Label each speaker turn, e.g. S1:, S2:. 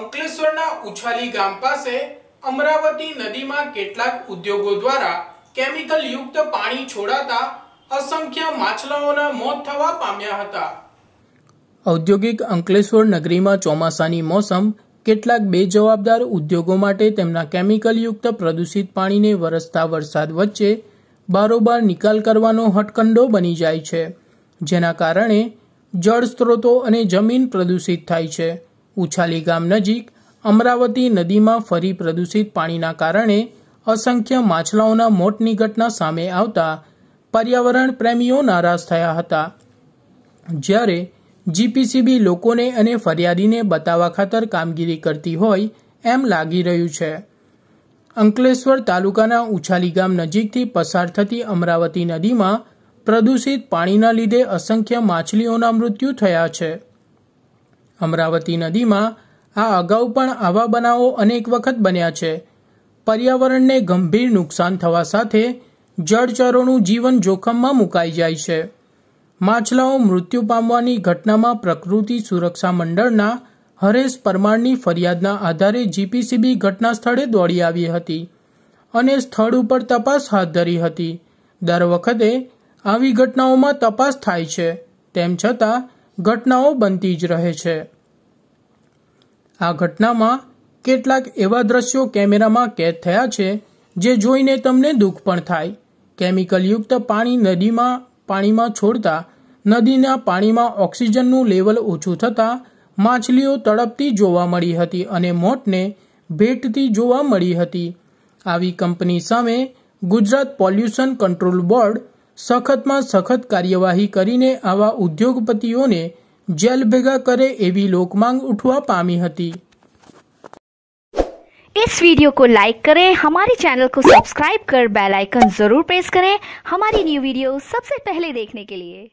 S1: અંકલેશ્વરના ઉછાલી ગામ પાસે અમરાવતી નદીમાં કેટલાક ઉદ્યોગો દ્વારા કેમિકલ યુક્ત પાણી છોડાતા અસંખ્ય માછલાઓના મોત થવા પામ્યા હતા ઔદ્યોગિક અંકલેશ્વર નગરીમાં ચોમાસાની મોસમ કેટલાક બેજવાબદાર ઉદ્યોગો માટે તેમના કેમિકલયુક્ત પ્રદૂષિત પાણીને વરસતા વરસાદ વચ્ચે બારોબાર નિકાલ કરવાનો હટકંડો બની જાય છે જેના કારણે જળ સ્ત્રોતો અને જમીન પ્રદૂષિત થાય છે ઉછાલી ગામ નજીક અમરાવતી નદીમાં ફરી પ્રદૂષિત પાણીના કારણે અસંખ્ય માછલાઓના મોતની ઘટના સામે આવતા પર્યાવરણ પ્રેમીઓ નારાજ થયા હતા જ્યારે જીપીસીબી લોકોને અને ફરિયાદીને બતાવવા ખાતર કામગીરી કરતી હોય એમ લાગી રહ્યું છે અંકલેશ્વર તાલુકાના ઉછાલી ગામ નજીકથી પસાર થતી અમરાવતી નદીમાં પ્રદૂષિત પાણીના લીધે અસંખ્ય માછલીઓના મૃત્યુ થયા છે અમરાવતી નદીમાં આ અગાઉ પણ આવા બનાવો અનેક વખત બન્યા છે પર્યાવરણને ગંભીર નુકસાન થવા સાથે જળચરોનું જીવન જોખમમાં મુકાઈ જાય છે માછલાઓ મૃત્યુ પામવાની ઘટનામાં પ્રકૃતિ સુરક્ષા મંડળના હરેશ પરમારની ફરિયાદના આધારે જીપીસીબી ઘટના સ્થળે દોડી આવી હતી અને સ્થળ ઉપર તપાસ હાથ ધરી હતી દર વખતે આવી ઘટનાઓમાં તપાસ થાય છે તેમ છતાં ઘટનાઓ બનતી જ રહે છે આ ઘટનામાં કેટલાક એવા દ્રશ્યો કેમેરામાં કેદ થયા છે જે જોઈને તમને દુઃખ પણ થાય કેમિકલયુક્ત પાણી નદીમાં પાણીમાં છોડતા નદીના પાણીમાં ઓક્સિજનનું લેવલ ઓછું થતાં માછલીઓ તડપતી જોવા મળી હતી અને મોટને ભેટતી જોવા મળી હતી આવી કંપની સામે ગુજરાત પોલ્યુશન કંટ્રોલ બોર્ડ સખતમાં સખત કાર્યવાહી કરીને આવા ઉદ્યોગપતિઓને भेगा करे કરે लोक मांग उठवा पामी हती इस वीडियो को लाइक करें हमारे चैनल को सब्सक्राइब कर बेल आइकन जरूर प्रेस करें हमारी न्यू वीडियो सबसे पहले देखने के लिए